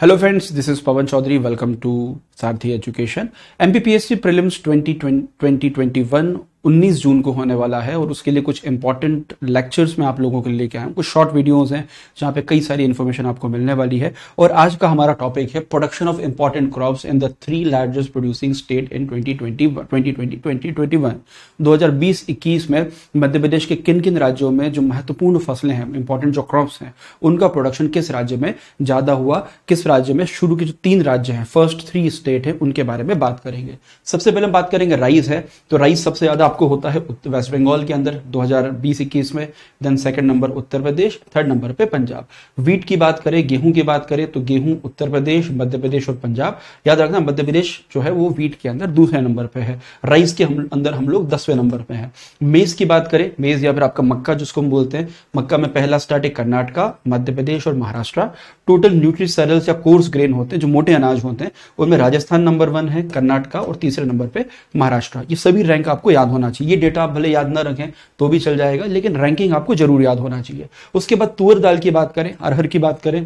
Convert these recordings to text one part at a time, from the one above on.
Hello friends, this is Pavan Chaudhary. Welcome to Sarathi education M P P S C prelims twenty twenty twenty one उन्नीस जून को होने वाला है और उसके लिए कुछ इंपॉर्टेंट लेक्चर्स में आप लोगों के लिए लेके आया हूँ कुछ शॉर्ट वीडियोस हैं जहाँ पे कई सारी इन्फॉर्मेशन आपको मिलने वाली है और आज का हमारा टॉपिक है production of important crop in the three largest producing state in twenty दो हजार बीस इक्कीस में मध्य प्रदेश के किन किन राज्यों में जो महत्वपूर्ण फसलें हैं इंपॉर्टेंट जो क्रॉप्स हैं उनका प्रोडक्शन किस राज्य में ज़्यादा हुआ किस राज्य में शुरू के जो तीन राज्य हैं फर्स्ट थ्री स्टेट स्टेट है उनके बारे में बात करेंगे सबसे पहले हम बात करेंगे राइस है तो राइस सबसे ज़्यादा आपको होता है वेस्ट बंगाल के अंदर 2020-21 में then second number Uttar Pradesh third number पे पंजाब वीट की बात करें गेहूं की बात करें तो गेहूं उत्तर प्रदेश मध्य प्रदेश और पंजाब याद रखना मध्य प्रदेश जो है वो वीट के अंदर दूसरे नंबर पर है राइस के हम, अंदर हम लोग दसवें नंबर पर है मेज़ की बात करें मेज़ या फिर आपका मक्का जिसको हम बोलते हैं मक्का में पहला स्टार्ट है कर्नाटका मध्य प्रदेश और महाराष्ट्र टोटल न्यूट्री सेरल्स या कोर्स ग्रेन होते हैं जो मोटे अनाज होते हैं उनमें राजस्थान नंबर वन है कर्नाटका और तीसरे नंबर पे महाराष्ट्र ये सभी रैंक आपको याद होना चाहिए ये डेटा आप भले याद ना रखें तो भी चल जाएगा लेकिन रैंकिंग आपको जरूर याद होना चाहिए उसके बाद तुअर दाल की बात करें अरहर की बात करें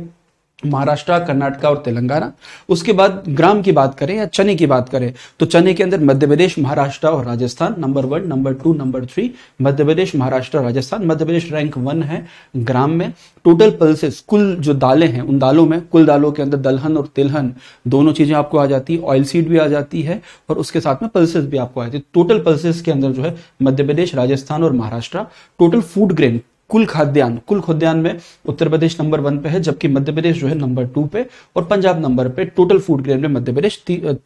महाराष्ट्र कर्नाटका और तेलंगाना उसके बाद ग्राम की बात करें या चने की बात करें तो चने के अंदर मध्य प्रदेश महाराष्ट्र और Rajasthan number one number two number three Madhya Pradesh Maharashtra Rajasthan Madhya Pradesh rank one है ग्राम में टोटल पल्सेस कुल जो दालें हैं उन दालों में कुल दालों के अंदर दलहन और तिलहन दोनों चीज़ें आपको आ जाती है ऑयल सीड भी आ जाती है और उसके साथ में पल्सेस भी आपको आ जाती है टोटल पल्सेस के अंदर जो है मध्य प्रदेश राजस्थान और महाराष्ट्र टोटल फूड ग्रेन कुल खाद्यान्न कुल खाद्यान्न में उत्तर प्रदेश नंबर वन पे है जबकि मध्य प्रदेश जो है नंबर टू पे और पंजाब नंबर पे टोटल फूड ग्रेन में मध्य प्रदेश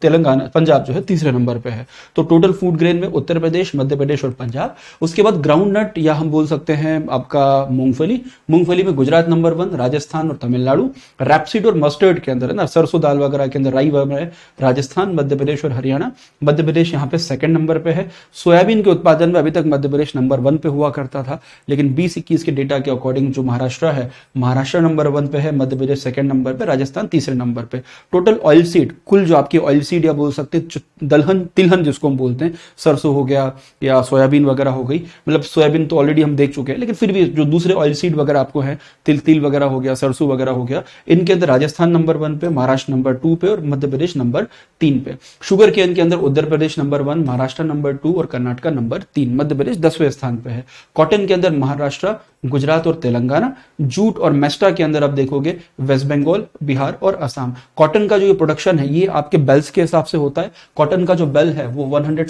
तेलंगाना पंजाब जो है तीसरे नंबर पे है तो टोटल फूड ग्रेन में उत्तर प्रदेश मध्य प्रदेश और पंजाब उसके बाद ग्राउंड नट या हम बोल सकते हैं आपका मूंगफली मूंगफली में गुजरात नंबर वन राजस्थान और तमिलनाडु रैपसीड और मस्टर्ड के अंदर है ना सरसों दाल वगैरह के अंदर राई वगैरह राजस्थान मध्य प्रदेश और हरियाणा मध्य प्रदेश यहाँ पे सेकंड नंबर पे है सोयाबीन के उत्पादन में अभी तक मध्य प्रदेश नंबर वन पे हुआ करता था लेकिन बीस इक्कीस यूपीएससीज के डेटा के अकॉर्डिंग जो महाराष्ट्र है महाराष्ट्र नंबर वन पे है मध्य प्रदेश सेकंड नंबर पे राजस्थान तीसरे नंबर पे टोटल ऑयल सीड कुल जो आपकी ऑयल सीड या बोल सकते दलहन तिलहन जिसको हम बोलते हैं सरसों हो गया या सोयाबीन वगैरह हो गई मतलब सोयाबीन तो ऑलरेडी हम देख चुके हैं लेकिन फिर भी जो दूसरे ऑयल सीड वगैरह आपको है तिल तिल वगैरह हो गया सरसों वगैरह हो गया इनके अंदर राजस्थान नंबर वन पे महाराष्ट्र नंबर टू पे और मध्य प्रदेश नंबर तीन पे शुगर केन के अंदर Uttar Pradesh number one Maharashtra number two और कर्नाटका नंबर तीन मध्य प्रदेश दसवें स्थान पे है कॉटन के अंदर महाराष्ट्र गुजरात और तेलंगाना जूट और मेस्टा के अंदर आप देखोगे वेस्ट बंगाल बिहार और असम कॉटन का जो ये प्रोडक्शन है ये आपके बेल्स के हिसाब से होता है कॉटन का जो बेल है वो 170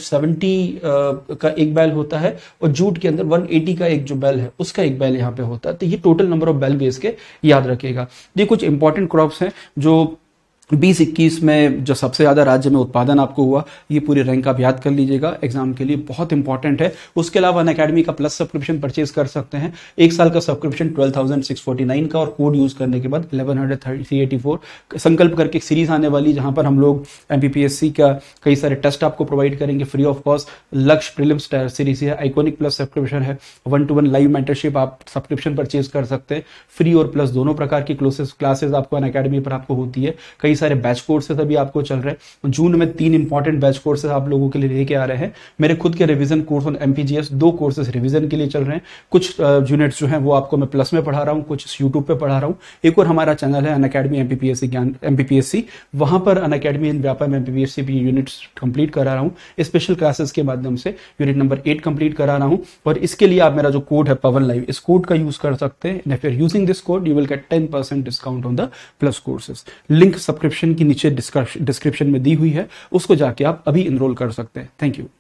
का एक बैल होता है और जूट के अंदर 180 का एक जो बैल है उसका एक बैल यहाँ पे होता है तो ये टोटल नंबर ऑफ बैल भी इसके याद रखेगा ये कुछ इंपॉर्टेंट क्रॉप्स हैं जो बीस इक्कीस में जो सबसे ज़्यादा राज्य में उत्पादन आपको हुआ ये पूरी रैंक आप याद कर लीजिएगा एग्जाम के लिए बहुत इंपॉर्टेंट है उसके अलावा अन अकेडमी का प्लस सब्सक्रिप्शन परचेज कर सकते हैं एक साल का subscription twelve thousand six forty nine का और कोड यूज़ करने के बाद eleven hundred three eighty four Sankalp करके एक सीरीज आने वाली जहां पर हम लोग M P P S C का कई सारे टेस्ट आपको प्रोवाइड करेंगे free of cost Lakshya prelims series है आइकोनिक प्लस सब्सक्रिप्शन है one to one live mentorship आप सब्सक्रिप्शन परचेज कर सकते हैं फ्री और प्लस दोनों प्रकार की क्लोसेस क्लासेज आपको अन अकेडमी पर आपको होती है कई सारे बैच कोर्सेस अभी आपको चल रहे हैं जून में तीन इंपॉर्टेंट बैच कोर्सेस आप लोगों के लिए लेके आ रहे हैं मेरे खुद के रिविजन कोर्स ऑन एम दो कोर्सेस रिविजन के लिए चल रहे हैं कुछ यूनिट्स जो है वो आपको मैं प्लस में पढ़ा रहा हूँ कुछ यूट्यूब पर पढ़ा रहा हूँ एक और हमारा चैनल है Unacademy M Gyan M वहां पर अन अकेडमी एंड व्यापार में एम भी यूनिट्स कंप्लीट करा रहा हूँ स्पेशल क्लासेस के माध्यम से यूनिट नंबर एट कंप्लीट करा रहा हूँ और इसके लिए आप मेरा जो कोड है पवन लाइव इस कोड का यूज कर सकते हैं using this code you will get ten percent discount on the plus courses link सबके डिस्क्रिप्शन के नीचे डिस्क्रिप्शन में दी हुई है उसको जाके आप अभी इनरोल कर सकते हैं थैंक यू